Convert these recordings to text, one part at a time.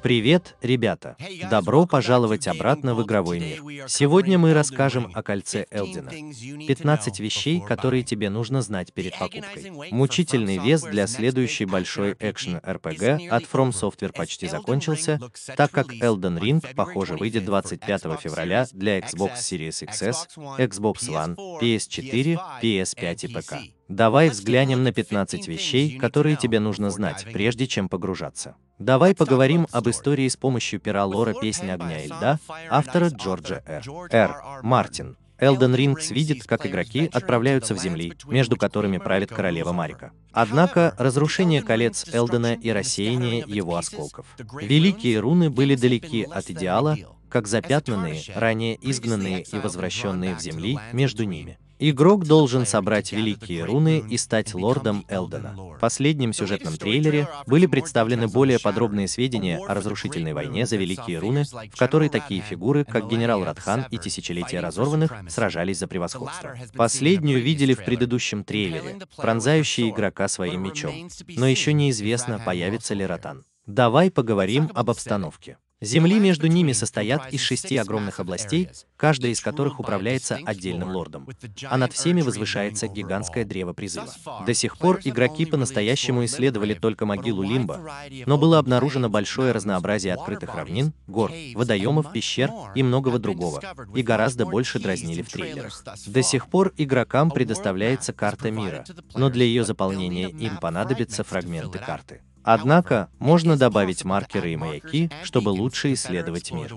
Привет, ребята! Добро пожаловать обратно в игровой мир. Сегодня мы расскажем о кольце Элдина. 15 вещей, которые тебе нужно знать перед покупкой. Мучительный вес для следующей большой экшен рпг от From Software почти закончился, так как Elden Ring, похоже, выйдет 25 февраля для Xbox Series XS, Xbox One, PS4, PS5 и ПК. Давай взглянем на 15 вещей, которые тебе нужно знать, прежде чем погружаться. Давай поговорим об истории с помощью пера Лора «Песня огня и льда» автора Джорджа Р. Р. Мартин. Элден Рингс видит, как игроки отправляются в земли, между которыми правит королева Марика. Однако, разрушение колец Элдена и рассеяние его осколков. Великие руны были далеки от идеала, как запятнанные, ранее изгнанные и возвращенные в земли между ними. Игрок должен собрать великие руны и стать лордом Элдена. В последнем сюжетном трейлере а были представлены более подробные сведения о разрушительной войне за великие руны, в которой такие фигуры, как генерал Радхан и Тысячелетие Разорванных, сражались за превосходство. Последнюю видели в предыдущем трейлере, пронзающий игрока своим мечом. Но еще неизвестно, появится ли Ротан. Давай поговорим об обстановке. Земли между ними состоят из шести огромных областей, каждая из которых управляется отдельным лордом, а над всеми возвышается гигантское древо призыва. До сих пор игроки по-настоящему исследовали только могилу Лимба, но было обнаружено большое разнообразие открытых равнин, гор, водоемов, пещер и многого другого, и гораздо больше дразнили в трейлерах. До сих пор игрокам предоставляется карта мира, но для ее заполнения им понадобятся фрагменты карты. Однако, можно добавить маркеры и маяки, чтобы лучше исследовать мир.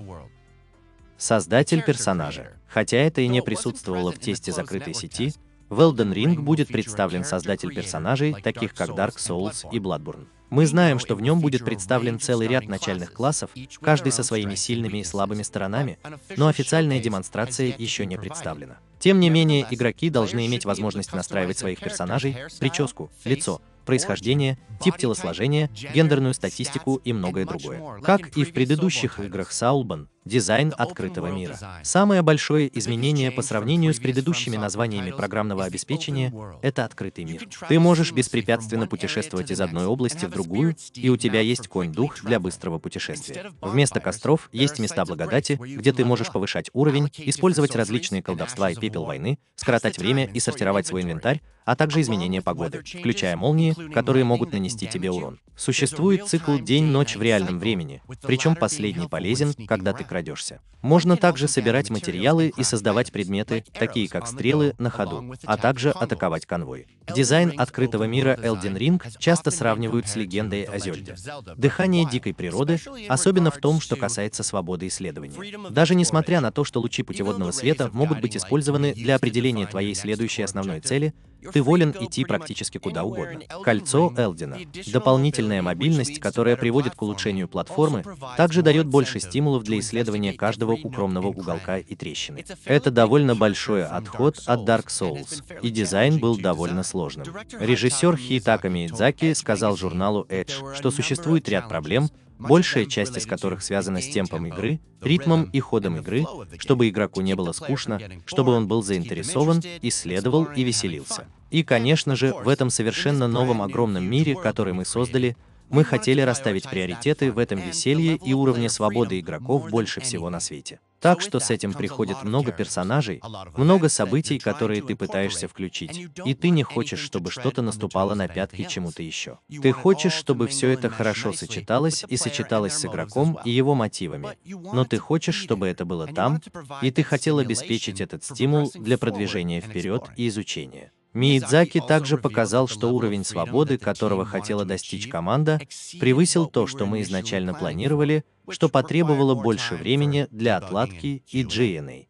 Создатель персонажа. Хотя это и не присутствовало в тесте закрытой сети, в Elden Ring будет представлен создатель персонажей, таких как Dark Souls и Bloodborne. Мы знаем, что в нем будет представлен целый ряд начальных классов, каждый со своими сильными и слабыми сторонами, но официальная демонстрация еще не представлена. Тем не менее, игроки должны иметь возможность настраивать своих персонажей, прическу, лицо, происхождение, тип телосложения, гендерную статистику и многое другое. Как и в предыдущих играх Саулбан, Дизайн открытого мира. Самое большое изменение по сравнению с предыдущими названиями программного обеспечения — это открытый мир. Ты можешь беспрепятственно путешествовать из одной области в другую, и у тебя есть конь-дух для быстрого путешествия. Вместо костров есть места благодати, где ты можешь повышать уровень, использовать различные колдовства и пепел войны, скоротать время и сортировать свой инвентарь, а также изменения погоды, включая молнии, которые могут нанести тебе урон. Существует цикл день-ночь в реальном времени, причем последний полезен, когда ты крадешься. Можно также собирать материалы и создавать предметы, такие как стрелы, на ходу, а также атаковать конвой. Дизайн открытого мира Elden Ring часто сравнивают с легендой о Зельде. Дыхание дикой природы, особенно в том, что касается свободы исследования. Даже несмотря на то, что лучи путеводного света могут быть использованы для определения твоей следующей основной цели, ты волен идти практически куда угодно. Кольцо Элдина. Дополнительная мобильность, которая приводит к улучшению платформы, также дает больше стимулов для исследования каждого укромного уголка и трещины. Это довольно большой отход от Dark Souls, и дизайн был довольно сложным. Режиссер Хитака Миядзаки сказал журналу Edge, что существует ряд проблем, большая часть из которых связана с темпом игры, ритмом и ходом игры, чтобы игроку не было скучно, чтобы он был заинтересован, исследовал и веселился. И, конечно же, в этом совершенно новом огромном мире, который мы создали, мы хотели расставить приоритеты в этом веселье и уровне свободы игроков больше всего на свете. Так что с этим приходит много персонажей, много событий, которые ты пытаешься включить, и ты не хочешь, чтобы что-то наступало на пятки чему-то еще. Ты хочешь, чтобы все это хорошо сочеталось и сочеталось с игроком и его мотивами, но ты хочешь, чтобы это было там, и ты хотел обеспечить этот стимул для продвижения вперед и изучения. Миядзаки также показал, что уровень свободы, которого хотела достичь команда, превысил то, что мы изначально планировали, что потребовало больше времени для отладки и GNA.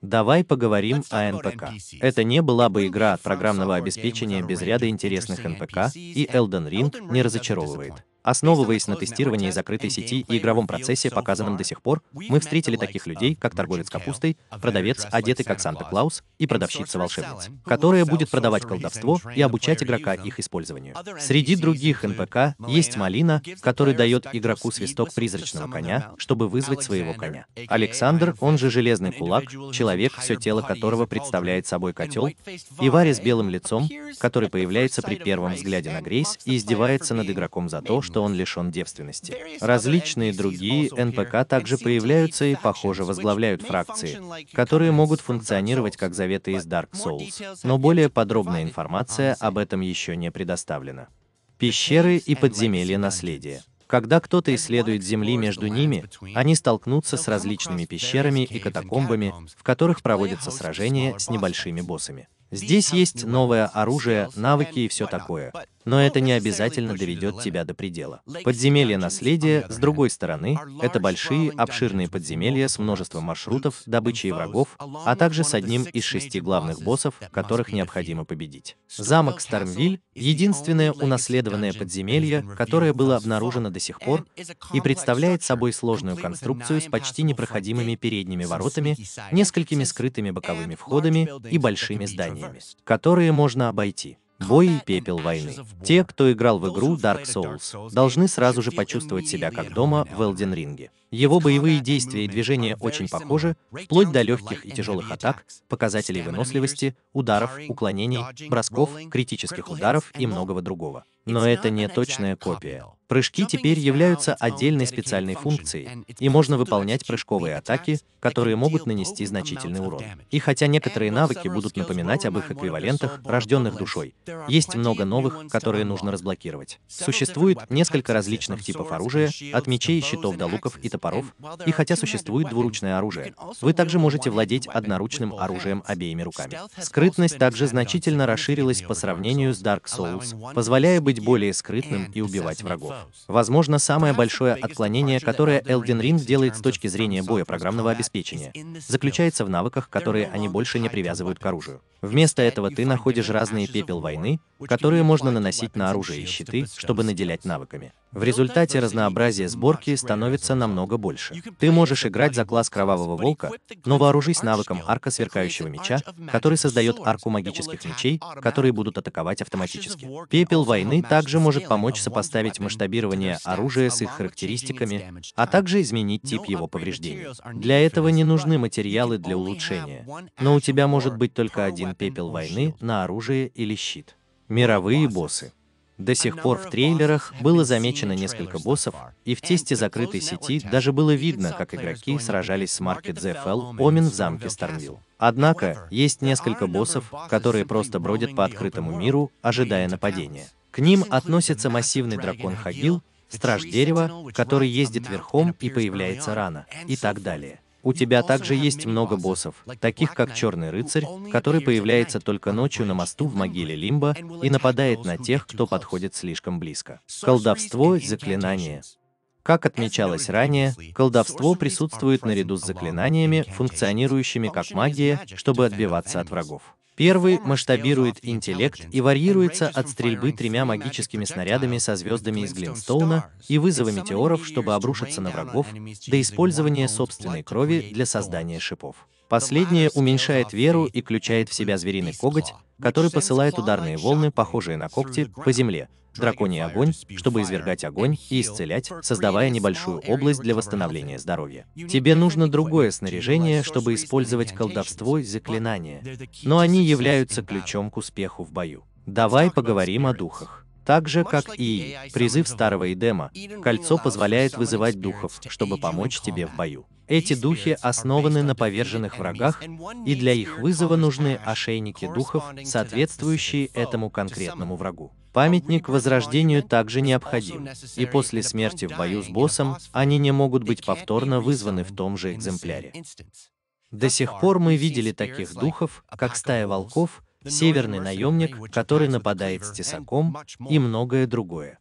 Давай поговорим о НПК. Это не была бы игра от программного обеспечения без ряда интересных НПК, и Elden Ring не разочаровывает. Основываясь на тестировании закрытой сети и игровом процессе, показанном до сих пор, мы встретили таких людей, как торговец капустой, продавец, одетый как Санта-Клаус, и продавщица-волшебница, которая будет продавать колдовство и обучать игрока их использованию. Среди других НПК есть Малина, который дает игроку свисток призрачного коня, чтобы вызвать своего коня. Александр, он же Железный Кулак, человек, все тело которого представляет собой котел, и Варя с белым лицом, который появляется при первом взгляде на Грейс и издевается над игроком за то, что что он лишен девственности. Различные другие НПК также появляются и, похоже, возглавляют фракции, которые могут функционировать как заветы из Dark Souls, но более подробная информация об этом еще не предоставлена. Пещеры и подземелья наследия. Когда кто-то исследует земли между ними, они столкнутся с различными пещерами и катакомбами, в которых проводятся сражения с небольшими боссами. Здесь есть новое оружие, навыки и все такое но это не обязательно доведет тебя до предела. Подземелье наследия, с другой стороны, это большие, обширные подземелья с множеством маршрутов, добычи и врагов, а также с одним из шести главных боссов, которых необходимо победить. Замок Стармвиль — единственное унаследованное подземелье, которое было обнаружено до сих пор и представляет собой сложную конструкцию с почти непроходимыми передними воротами, несколькими скрытыми боковыми входами и большими зданиями, которые можно обойти. Бой и пепел войны. Те, кто играл в игру Dark Souls, должны сразу же почувствовать себя как дома в Elden Ring. Его боевые действия и движения очень похожи, вплоть до легких и тяжелых атак, показателей выносливости, ударов, уклонений, бросков, критических ударов и многого другого. Но это не точная копия. Прыжки теперь являются отдельной специальной функцией, и можно выполнять прыжковые атаки, которые могут нанести значительный урон. И хотя некоторые навыки будут напоминать об их эквивалентах, рожденных душой, есть много новых, которые нужно разблокировать. Существует несколько различных типов оружия, от мечей и щитов до луков и топоров, и хотя существует двуручное оружие, вы также можете владеть одноручным оружием обеими руками. Скрытность также значительно расширилась по сравнению с Dark Souls, позволяя быть более скрытным и убивать врагов. Возможно, самое большое отклонение, которое Elden Ring делает с точки зрения боя программного обеспечения, заключается в навыках, которые они больше не привязывают к оружию. Вместо этого ты находишь разные пепел войны, которые можно наносить на оружие и щиты, чтобы наделять навыками. В результате разнообразие сборки становится намного больше. Ты можешь играть за класс Кровавого Волка, но вооружись навыком арка сверкающего меча, который создает арку магических мечей, которые будут атаковать автоматически. Пепел войны также может помочь сопоставить масштабирование оружия с их характеристиками, а также изменить тип его повреждений. Для этого не нужны материалы для улучшения, но у тебя может быть только один пепел войны на оружие или щит. Мировые боссы. До сих пор в трейлерах было замечено несколько боссов, и в тесте закрытой сети даже было видно, как игроки сражались с Market ZFL Омин в замке Стармвилл. Однако, есть несколько боссов, которые просто бродят по открытому миру, ожидая нападения. К ним относится массивный дракон Хагил, страж дерева, который ездит верхом и появляется рано, и так далее. У тебя также есть много боссов, таких как Черный Рыцарь, который появляется только ночью на мосту в могиле Лимба и нападает на тех, кто подходит слишком близко. Колдовство, заклинание. Как отмечалось ранее, колдовство присутствует наряду с заклинаниями, функционирующими как магия, чтобы отбиваться от врагов. Первый масштабирует интеллект и варьируется от стрельбы тремя магическими снарядами со звездами из Глинстоуна и вызова метеоров, чтобы обрушиться на врагов, до использования собственной крови для создания шипов. Последнее уменьшает веру и включает в себя звериный коготь, который посылает ударные волны, похожие на когти, по земле, драконий огонь, чтобы извергать огонь и исцелять, создавая небольшую область для восстановления здоровья. Тебе нужно другое снаряжение, чтобы использовать колдовство и заклинания, но они являются ключом к успеху в бою. Давай поговорим о духах. Так же, как и призыв старого Эдема, кольцо позволяет вызывать духов, чтобы помочь тебе в бою. Эти духи основаны на поверженных врагах, и для их вызова нужны ошейники духов, соответствующие этому конкретному врагу. Памятник возрождению также необходим, и после смерти в бою с боссом они не могут быть повторно вызваны в том же экземпляре. До сих пор мы видели таких духов, как стая волков, северный наемник, который нападает с тесаком и многое другое.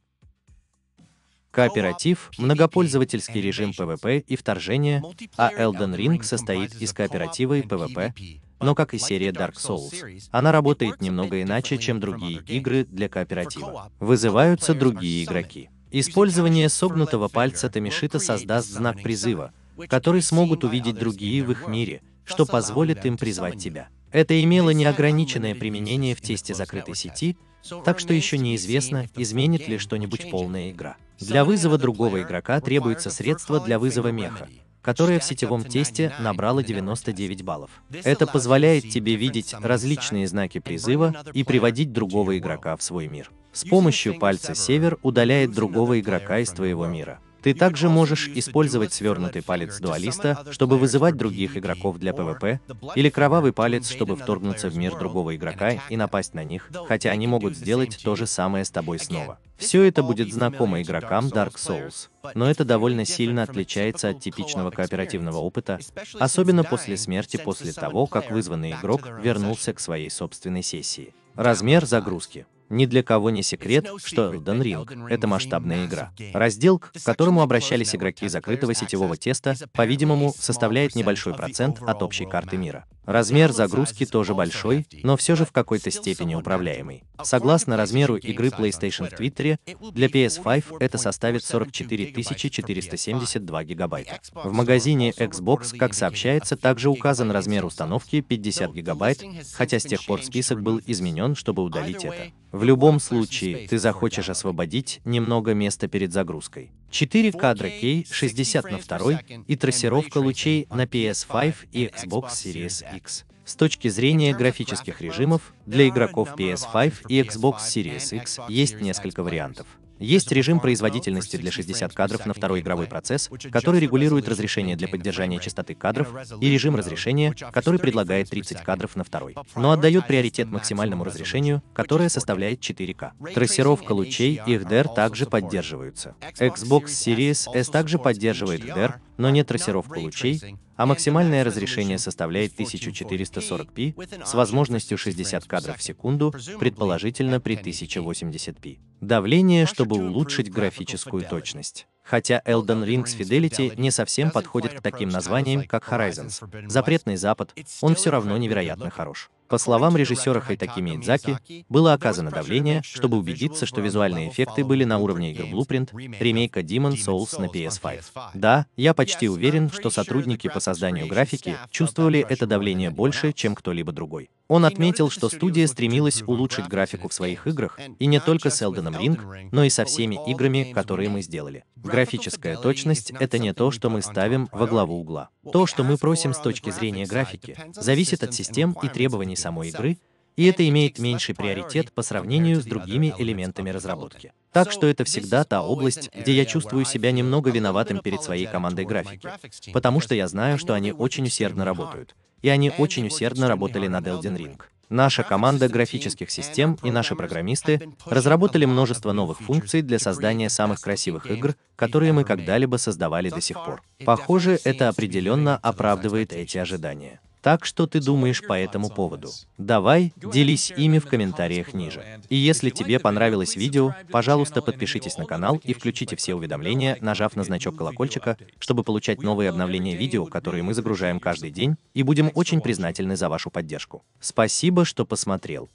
Кооператив, многопользовательский режим PvP и вторжение, а Elden Ring состоит из кооператива и PvP, но как и серия Dark Souls, она работает немного иначе, чем другие игры для кооператива. Вызываются другие игроки. Использование согнутого пальца Тамишита создаст знак призыва, который смогут увидеть другие в их мире, что позволит им призвать тебя. Это имело неограниченное применение в тесте закрытой сети, так что еще неизвестно, изменит ли что-нибудь полная игра. Для вызова другого игрока требуется средство для вызова меха, которое в сетевом тесте набрало 99 баллов. Это позволяет тебе видеть различные знаки призыва и приводить другого игрока в свой мир. С помощью пальца север удаляет другого игрока из твоего мира. Ты также можешь использовать свернутый палец дуалиста, чтобы вызывать других игроков для ПВП, или кровавый палец, чтобы вторгнуться в мир другого игрока и напасть на них, хотя они могут сделать то же самое с тобой снова. Все это будет знакомо игрокам Dark Souls, но это довольно сильно отличается от типичного кооперативного опыта, особенно после смерти после того, как вызванный игрок вернулся к своей собственной сессии. Размер загрузки. Ни для кого не секрет, что Elden Ring — это масштабная игра. Раздел, к которому обращались игроки закрытого сетевого теста, по-видимому, составляет небольшой процент от общей карты мира. Размер загрузки тоже большой, но все же в какой-то степени управляемый. Согласно размеру игры PlayStation в Твиттере, для PS5 это составит 44 472 гигабайта. В магазине Xbox, как сообщается, также указан размер установки 50 гигабайт, хотя с тех пор список был изменен, чтобы удалить это. В любом случае, ты захочешь освободить немного места перед загрузкой. 4 кадра K 60 на 2 и трассировка лучей на PS5 и Xbox Series X. С точки зрения графических режимов, для игроков PS5 и Xbox Series X есть несколько вариантов. Есть режим производительности для 60 кадров на второй игровой процесс, который регулирует разрешение для поддержания частоты кадров, и режим разрешения, который предлагает 30 кадров на второй, но отдает приоритет максимальному разрешению, которое составляет 4К. Трассировка лучей и HDR также поддерживаются. Xbox Series S также поддерживает HDR, но не трассировку лучей, а максимальное разрешение составляет 1440p с возможностью 60 кадров в секунду, предположительно при 1080p. Давление, чтобы улучшить графическую точность хотя Elden Ring с Fidelity не совсем подходит к таким названиям, как Horizons. Запретный Запад, он все равно невероятно хорош. По словам режиссера Хайтаки Миядзаки, было оказано давление, чтобы убедиться, что визуальные эффекты были на уровне игр Blueprint, ремейка Demon Souls на PS5. Да, я почти уверен, что сотрудники по созданию графики чувствовали это давление больше, чем кто-либо другой. Он отметил, что студия стремилась улучшить графику в своих играх, и не только с Elden Ring, но и со всеми играми, которые мы сделали. Графическая точность — это не то, что мы ставим во главу угла. То, что мы просим с точки зрения графики, зависит от систем и требований самой игры, и это имеет меньший приоритет по сравнению с другими элементами разработки. Так что это всегда та область, где я чувствую себя немного виноватым перед своей командой графики, потому что я знаю, что они очень усердно работают и они очень усердно работали над Elden Ring. Наша команда графических систем и наши программисты разработали множество новых функций для создания самых красивых игр, которые мы когда-либо создавали до сих пор. Похоже, это определенно оправдывает эти ожидания. Так что ты думаешь по этому поводу? Давай, делись ими в комментариях ниже. И если тебе понравилось видео, пожалуйста, подпишитесь на канал и включите все уведомления, нажав на значок колокольчика, чтобы получать новые обновления видео, которые мы загружаем каждый день, и будем очень признательны за вашу поддержку. Спасибо, что посмотрел.